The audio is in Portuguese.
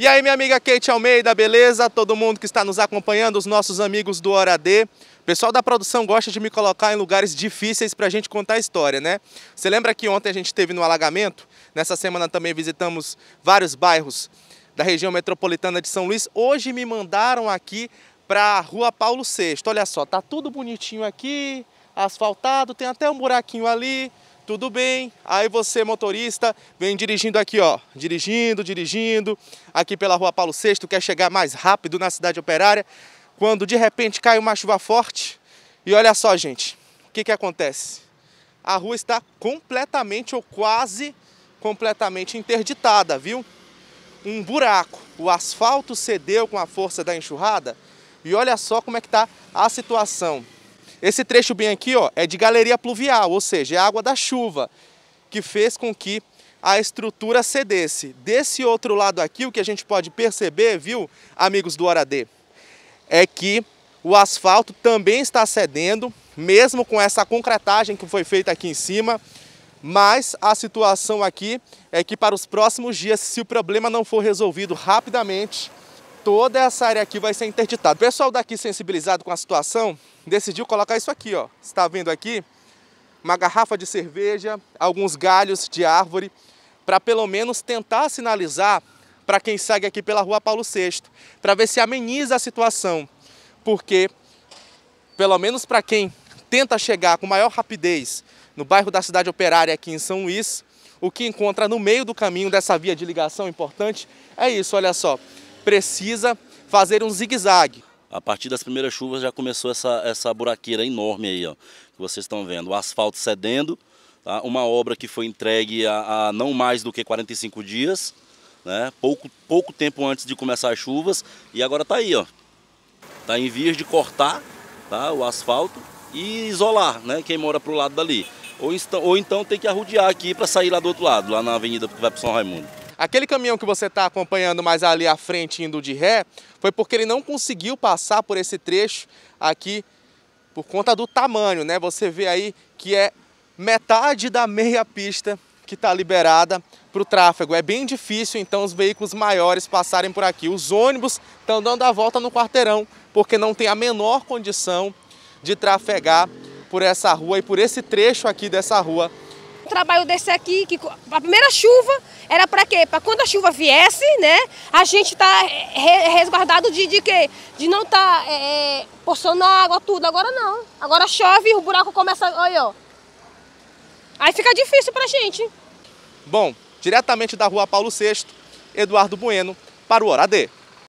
E aí, minha amiga Kate Almeida, beleza? Todo mundo que está nos acompanhando, os nossos amigos do Hora D. O pessoal da produção gosta de me colocar em lugares difíceis para a gente contar a história, né? Você lembra que ontem a gente teve no alagamento? Nessa semana também visitamos vários bairros da região metropolitana de São Luís. Hoje me mandaram aqui para a Rua Paulo VI. Olha só, tá tudo bonitinho aqui, asfaltado, tem até um buraquinho ali tudo bem. Aí você, motorista, vem dirigindo aqui, ó, dirigindo, dirigindo, aqui pela Rua Paulo VI, quer chegar mais rápido na cidade operária, quando de repente cai uma chuva forte. E olha só, gente, o que que acontece? A rua está completamente ou quase completamente interditada, viu? Um buraco. O asfalto cedeu com a força da enxurrada. E olha só como é que tá a situação. Esse trecho bem aqui ó, é de galeria pluvial, ou seja, é água da chuva, que fez com que a estrutura cedesse. Desse outro lado aqui, o que a gente pode perceber, viu, amigos do Hora D, é que o asfalto também está cedendo, mesmo com essa concretagem que foi feita aqui em cima. Mas a situação aqui é que para os próximos dias, se o problema não for resolvido rapidamente, toda essa área aqui vai ser interditada. O pessoal daqui sensibilizado com a situação decidiu colocar isso aqui, ó. Está vendo aqui? Uma garrafa de cerveja, alguns galhos de árvore, para pelo menos tentar sinalizar para quem segue aqui pela Rua Paulo VI, para ver se ameniza a situação, porque pelo menos para quem tenta chegar com maior rapidez no bairro da Cidade Operária aqui em São Luís, o que encontra no meio do caminho dessa via de ligação importante é isso, olha só precisa fazer um zigue-zague. A partir das primeiras chuvas já começou essa, essa buraqueira enorme aí, ó, que vocês estão vendo. O asfalto cedendo, tá? uma obra que foi entregue há, não mais do que 45 dias, né? pouco, pouco tempo antes de começar as chuvas, e agora está aí, ó. Está em vias de cortar tá? o asfalto e isolar né? quem mora para o lado dali. Ou, então, ou então tem que arrodear aqui para sair lá do outro lado, lá na avenida que vai para São Raimundo. Aquele caminhão que você está acompanhando mais ali à frente indo de ré, foi porque ele não conseguiu passar por esse trecho aqui por conta do tamanho, né? Você vê aí que é metade da meia pista que está liberada para o tráfego. É bem difícil, então, os veículos maiores passarem por aqui. Os ônibus estão dando a volta no quarteirão, porque não tem a menor condição de trafegar por essa rua e por esse trecho aqui dessa rua trabalho desse aqui, que a primeira chuva era para quê? Para quando a chuva viesse, né? A gente tá resguardado de, de quê? De não estar tá, é, é água, tudo. Agora não. Agora chove, o buraco começa. Olha, ó. Aí fica difícil pra gente. Bom, diretamente da rua Paulo VI, Eduardo Bueno, para o Horadê